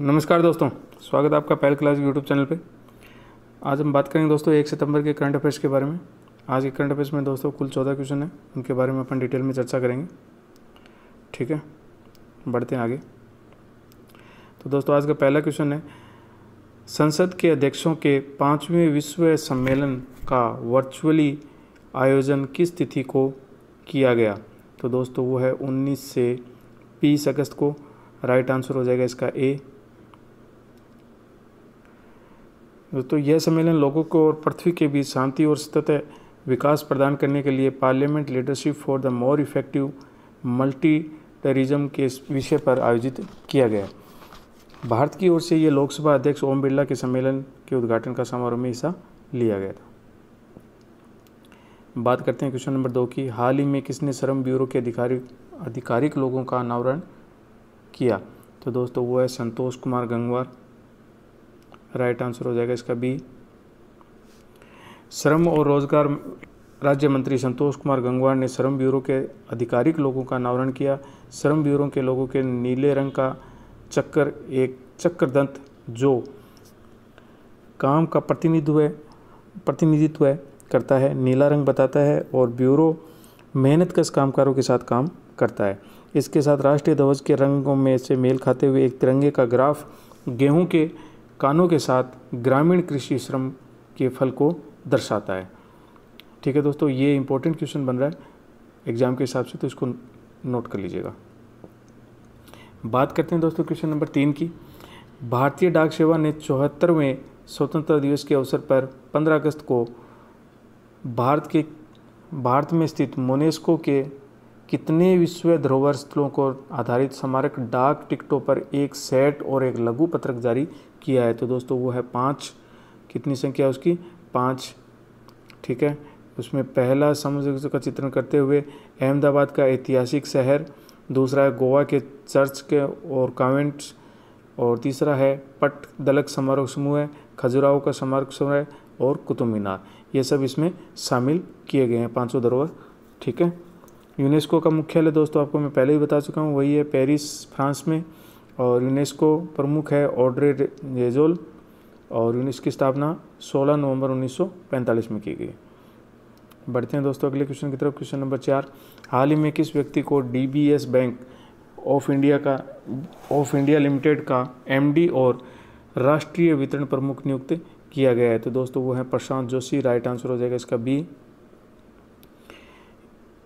नमस्कार दोस्तों स्वागत है आपका पहल क्लास यूट्यूब चैनल पे आज हम बात करेंगे दोस्तों एक सितंबर के करंट अफेयर्स के बारे में आज के करंट अफेयर्स में दोस्तों कुल चौदह क्वेश्चन हैं उनके बारे में अपन डिटेल में चर्चा करेंगे ठीक है बढ़ते हैं आगे तो दोस्तों आज का पहला क्वेश्चन है संसद के अध्यक्षों के पाँचवें विश्व सम्मेलन का वर्चुअली आयोजन किस तिथि को किया गया तो दोस्तों वो है उन्नीस से बीस अगस्त को राइट आंसर हो जाएगा इसका ए दोस्तों यह सम्मेलन लोगों को और पृथ्वी के बीच शांति और सतत विकास प्रदान करने के लिए parliament leadership for the more effective multilateralism के विषय पर आयोजित किया गया भारत की ओर से ये लोकसभा अध्यक्ष ओम बिरला के सम्मेलन के उद्घाटन का समारोह में हिस्सा लिया गया था बात करते हैं क्वेश्चन नंबर दो की हाल ही में किसने श्रम ब्यूरो के अधिकारी आधिकारिक लोगों का अनावरण किया तो दोस्तों वो है संतोष कुमार गंगवार राइट आंसर हो जाएगा इसका बी श्रम और रोजगार राज्य मंत्री संतोष कुमार गंगवार ने श्रम ब्यूरो के आधिकारिक लोगों का अनावरण किया श्रम ब्यूरो के लोगों के नीले रंग का चक्कर एक दंत जो काम का प्रतिनिधित्व है प्रतिनिधित्व है करता है नीला रंग बताता है और ब्यूरो मेहनत कश कामकारों के साथ काम करता है इसके साथ राष्ट्रीय ध्वज के रंगों में से मेल खाते हुए एक तिरंगे का ग्राफ गेहूं के कानों के साथ ग्रामीण कृषि श्रम के फल को दर्शाता है ठीक है दोस्तों ये इंपॉर्टेंट क्वेश्चन बन रहा है एग्जाम के हिसाब से तो इसको नोट कर लीजिएगा बात करते हैं दोस्तों क्वेश्चन नंबर तीन की भारतीय डाक सेवा ने चौहत्तरवें स्वतंत्रता दिवस के अवसर पर 15 अगस्त को भारत के भारत में स्थित मोनेस्को के कितने विश्व धरोहर स्थलों को आधारित स्मारक डाक टिकटों पर एक सेट और एक लघु पत्रक जारी किया है तो दोस्तों वो है पाँच कितनी संख्या उसकी पाँच ठीक है उसमें पहला समुद्र का चित्रण करते हुए अहमदाबाद का ऐतिहासिक शहर दूसरा है गोवा के चर्च के और कॉन्वेंट्स और तीसरा है पट दलक समारोह समूह है खजुराहो का समारोह समूह है और कुतुब मीनार ये सब इसमें शामिल किए गए हैं पाँचों धरोहर ठीक है यूनेस्को का मुख्यालय दोस्तों आपको मैं पहले ही बता चुका हूँ वही है पेरिस फ्रांस में और यूनेस्को प्रमुख है ऑड्रे रेजोल और की स्थापना 16 नवंबर 1945 में की गई बढ़ते हैं दोस्तों अगले क्वेश्चन की तरफ क्वेश्चन नंबर चार हाल ही में किस व्यक्ति को डी बैंक ऑफ इंडिया का ऑफ इंडिया लिमिटेड का एम और राष्ट्रीय वितरण प्रमुख नियुक्त किया गया है तो दोस्तों वो है प्रशांत जोशी राइट आंसर हो जाएगा इसका बी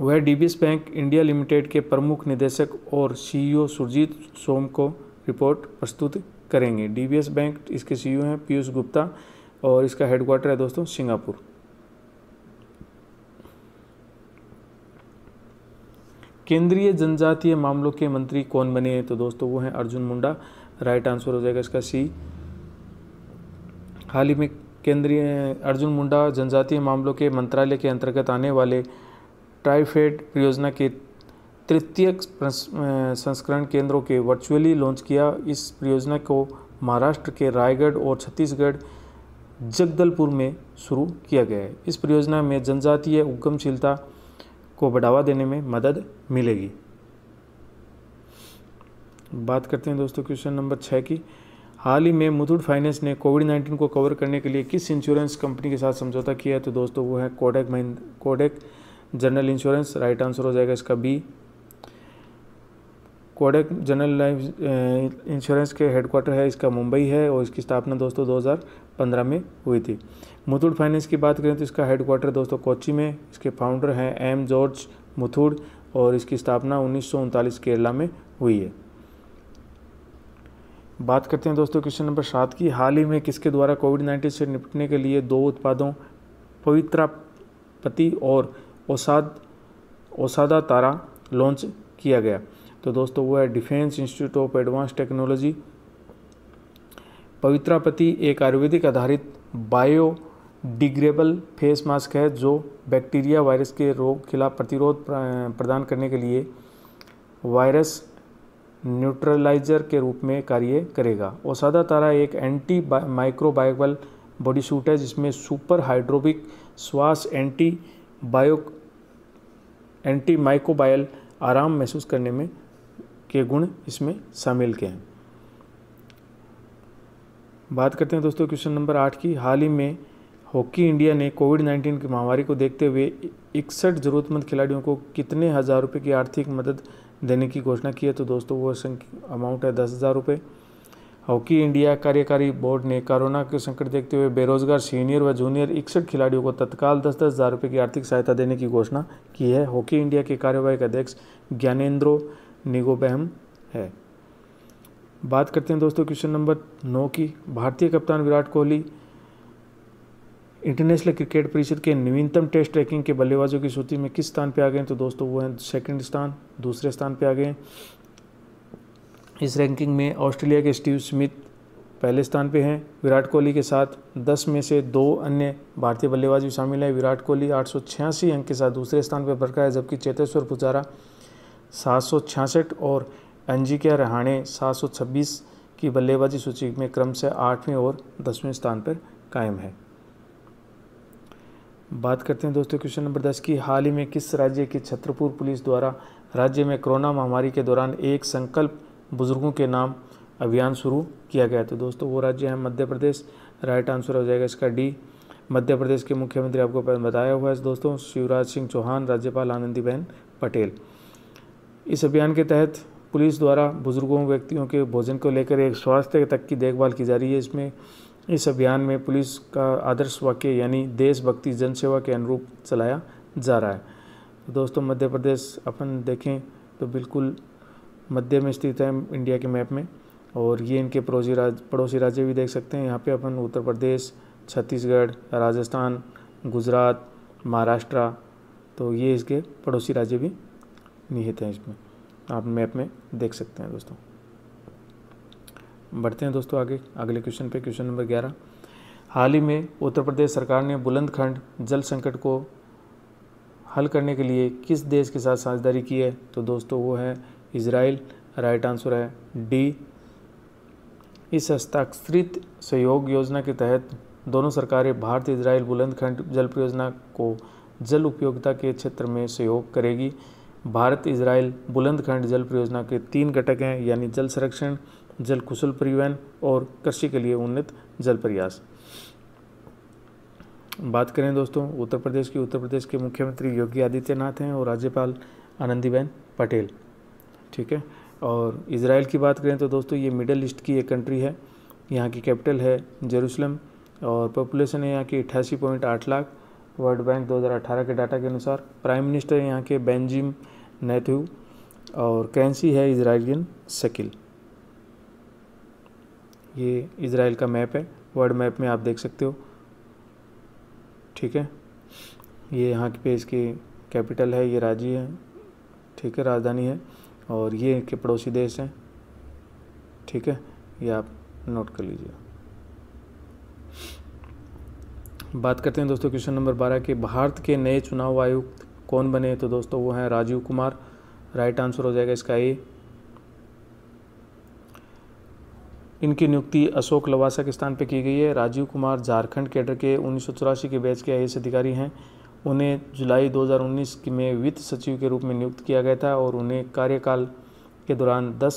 वह डीबीएस बैंक इंडिया लिमिटेड के प्रमुख निदेशक और सीईओ सुरजीत सोम को रिपोर्ट प्रस्तुत करेंगे डीबीएस बैंक इसके सीईओ हैं पीयूष गुप्ता और इसका हेडक्वार्टर है दोस्तों सिंगापुर केंद्रीय जनजातीय मामलों के मंत्री कौन बने तो दोस्तों वो हैं अर्जुन मुंडा राइट आंसर हो जाएगा इसका सी हाल ही में केंद्रीय अर्जुन मुंडा जनजातीय मामलों के मंत्रालय के अंतर्गत आने वाले ट्राइफेड परियोजना के तृतीय संस्करण केंद्रों के वर्चुअली लॉन्च किया इस परियोजना को महाराष्ट्र के रायगढ़ और छत्तीसगढ़ जगदलपुर में शुरू किया गया है इस परियोजना में जनजातीय उद्यमशीलता को बढ़ावा देने में मदद मिलेगी बात करते हैं दोस्तों क्वेश्चन नंबर छः की हाल ही में मुथूट फाइनेंस ने कोविड नाइन्टीन को कवर करने के लिए किस इंश्योरेंस कंपनी के साथ समझौता किया है तो दोस्तों वो है Kotak Mahindra Kotak general insurance right answer हो जाएगा इसका B Kotak general life insurance के हेडक्वार्टर है इसका मुंबई है और इसकी स्थापना दोस्तों 2015 में हुई थी मुथूट फाइनेंस की बात करें तो इसका हेडक्वार्टर दोस्तों कोची में इसके फाउंडर हैं एम जॉर्ज मुथूड और इसकी स्थापना उन्नीस केरला में हुई है बात करते हैं दोस्तों क्वेश्चन नंबर सात की हाल ही में किसके द्वारा कोविड नाइन्टीन से निपटने के लिए दो उत्पादों पवित्रा पति और ओसाद ओसादा तारा लॉन्च किया गया तो दोस्तों वो है defence institute of advance technology पवित्रापति एक आयुर्वेदिक आधारित बायो डिग्रेबल फेस मास्क है जो बैक्टीरिया वायरस के रोग खिलाफ प्रतिरोध प्रदान करने के लिए वायरस न्यूट्रलाइजर के रूप में कार्य करेगा ओसादा तारा एक एंटी माइक्रोबायोबल बॉडी सूट है जिसमें सुपर हाइड्रोबिक श्वास एंटी बायो एंटी माइकोबायल आराम महसूस करने में के गुण इसमें शामिल के हैं बात करते हैं दोस्तों क्वेश्चन नंबर आठ की हाल ही में हॉकी इंडिया ने कोविड नाइन्टीन की महामारी को देखते हुए इकसठ ज़रूरतमंद खिलाड़ियों को कितने हज़ार रुपये की आर्थिक मदद देने की घोषणा की है तो दोस्तों वो अमाउंट है दस हज़ार रुपये हॉकी इंडिया कार्यकारी बोर्ड ने कोरोना के संकट देखते हुए बेरोजगार सीनियर व जूनियर इकसठ खिलाड़ियों को तत्काल दस दस हज़ार रुपये की आर्थिक सहायता देने की घोषणा की है हॉकी इंडिया के कार्यवाहक अध्यक्ष ज्ञानेन्द्रो निगोबहम है बात करते हैं दोस्तों क्वेश्चन नंबर नौ की भारतीय कप्तान विराट कोहली इंटरनेशनल क्रिकेट परिषद के नवीनतम टेस्ट रैंकिंग के बल्लेबाजों की सूची में किस स्थान पर आ गए तो दोस्तों वो हैं सेकंड स्थान दूसरे स्थान पर आ गए इस रैंकिंग में ऑस्ट्रेलिया के स्टीव स्मिथ पहले स्थान पे हैं विराट कोहली के साथ 10 में से दो अन्य भारतीय बल्लेबाज भी शामिल हैं विराट कोहली आठ अंक के साथ दूसरे स्थान पर बरका है जबकि चेतेश्वर पुजारा सात और अंजिक्या रहाणे सात की बल्लेबाजी सूची में क्रम से आठवें और दसवें स्थान पर कायम है बात करते हैं दोस्तों क्वेश्चन नंबर दस की हाल ही में किस राज्य की छत्रपुर पुलिस द्वारा राज्य में कोरोना महामारी के दौरान एक संकल्प बुज़ुर्गों के नाम अभियान शुरू किया गया तो दोस्तों वो राज्य है मध्य प्रदेश राइट आंसर हो जाएगा इसका डी मध्य प्रदेश के मुख्यमंत्री आपको बताया हुआ है दोस्तों शिवराज सिंह चौहान राज्यपाल आनंदीबेन पटेल इस अभियान के तहत पुलिस द्वारा बुज़ुर्गों व्यक्तियों के भोजन को लेकर एक स्वास्थ्य तक की देखभाल की जा रही है इसमें इस अभियान में पुलिस का आदर्श वाक्य यानी देशभक्ति जनसेवा के अनुरूप चलाया जा रहा है दोस्तों मध्य प्रदेश अपन देखें तो बिल्कुल मध्य में स्थित है इंडिया के मैप में और ये इनके पड़ोसी राज पड़ोसी राज्य भी देख सकते हैं यहाँ पे अपन उत्तर प्रदेश छत्तीसगढ़ राजस्थान गुजरात महाराष्ट्र तो ये इसके पड़ोसी राज्य भी निहित हैं इसमें आप मैप में देख सकते हैं दोस्तों बढ़ते हैं दोस्तों आगे अगले क्वेश्चन पे क्वेश्चन नंबर ग्यारह हाल ही में उत्तर प्रदेश सरकार ने बुलंदखंड जल संकट को हल करने के लिए किस देश के साथ साझेदारी की है तो दोस्तों वो है इसराइल राइट आंसर है डी इस हस्ताक्षरित सहयोग योजना के तहत दोनों सरकारें भारत इसराइल बुलंदखंड जल परियोजना को जल उपयोगिता के क्षेत्र में सहयोग करेगी भारत इसराइल बुलंदखंड जल परियोजना के तीन घटक हैं यानी जल संरक्षण जल कुशल परिवहन और कृषि के लिए उन्नत जल प्रयास बात करें दोस्तों उत्तर प्रदेश की उत्तर प्रदेश के मुख्यमंत्री योगी आदित्यनाथ हैं और राज्यपाल आनंदीबेन पटेल ठीक है और इसराइल की बात करें तो दोस्तों ये मिडल ईस्ट की एक कंट्री है यहाँ की कैपिटल है जेरूसलम और पॉपुलेशन है यहाँ की अट्ठासी पॉइंट आठ लाख वर्ल्ड बैंक 2018 के डाटा के अनुसार प्राइम मिनिस्टर यहाँ के बेंजिम नेथ्यू और करेंसी है इसराइलियन शकिल ये इसराइल का मैप है वर्ल्ड मैप में आप देख सकते हो ठीक है ये यहाँ पे इसकी कैपिटल है ये राजी है ठीक है राजधानी है और ये इनके पड़ोसी देश हैं ठीक है ये आप नोट कर लीजिए बात करते हैं दोस्तों क्वेश्चन नंबर बारह के भारत के नए चुनाव आयुक्त कौन बने तो दोस्तों वो हैं राजीव कुमार राइट आंसर हो जाएगा इसका ये इनकी नियुक्ति अशोक लवासा के स्थान पर की गई है राजीव कुमार झारखंड कैडर के उन्नीस के बैच के आई अधिकारी हैं उन्हें जुलाई 2019 में वित्त सचिव के रूप में नियुक्त किया गया था और उन्हें कार्यकाल के दौरान 10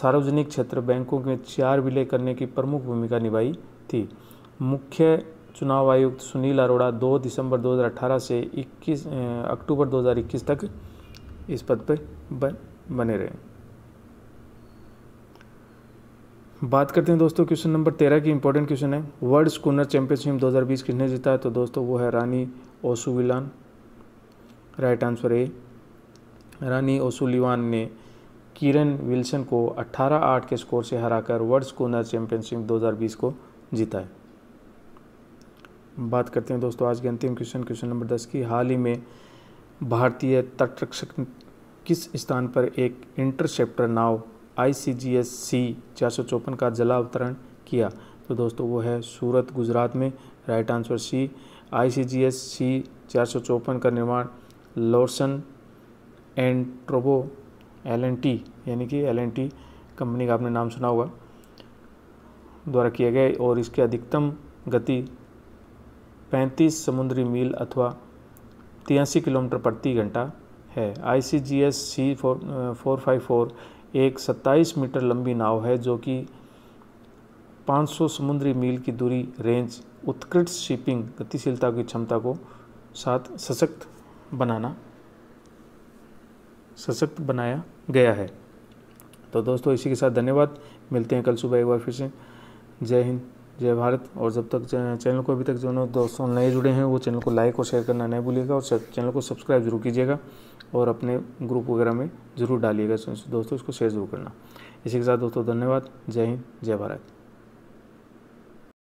सार्वजनिक क्षेत्र बैंकों में चार विलय करने की प्रमुख भूमिका निभाई थी मुख्य चुनाव आयुक्त सुनील अरोड़ा 2 दिसंबर 2018 से 21 अक्टूबर 2021 तक इस पद पर बने रहे बात करते हैं दोस्तों क्वेश्चन नंबर तेरह की इंपॉर्टेंट क्वेश्चन है वर्ल्ड स्कूनर चैंपियनशिप 2020 किसने जीता है तो दोस्तों वो है रानी ओसुविलान राइट आंसर ए रानी ओसुलिवान ने किरण विल्सन को 18-8 के स्कोर से हराकर वर्ल्ड स्कूनर चैंपियनशिप 2020 को जीता है बात करते हैं दोस्तों आज के अंतिम क्वेश्चन क्वेश्चन नंबर दस की हाल ही में भारतीय तटरक्षक किस स्थान पर एक इंटरसेप्टर नाव आई सी जी एस सी चार सौ चौपन का जला अवतरण किया तो दोस्तों वो है सूरत गुजरात में right answer C I C G S C चार सौ चौपन का निर्माण लॉर्सन एंड ट्रोबो एल एन टी यानी कि एल एन टी कंपनी का आपने नाम सुना होगा द्वारा किया गया और इसकी अधिकतम गति 35 समुद्री मील अथवा तिरासी किलोमीटर प्रति घंटा है I C G S C four four five four एक 27 मीटर लंबी नाव है जो कि 500 समुद्री मील की दूरी रेंज उत्कृष्ट शिपिंग गतिशीलता की क्षमता को साथ सशक्त बनाना सशक्त बनाया गया है तो दोस्तों इसी के साथ धन्यवाद मिलते हैं कल सुबह एक बार फिर से जय हिंद जय भारत और जब तक चैनल को अभी तक जो दोस्तों नए जुड़े हैं वो चैनल को लाइक और शेयर करना नहीं भूलिएगा और चैनल को सब्सक्राइब जरूर कीजिएगा और अपने ग्रुप वगैरह में ज़रूर डालिएगा दोस्तों इसको शेयर जरूर करना इसी के साथ दोस्तों धन्यवाद जय हिंद जय भारत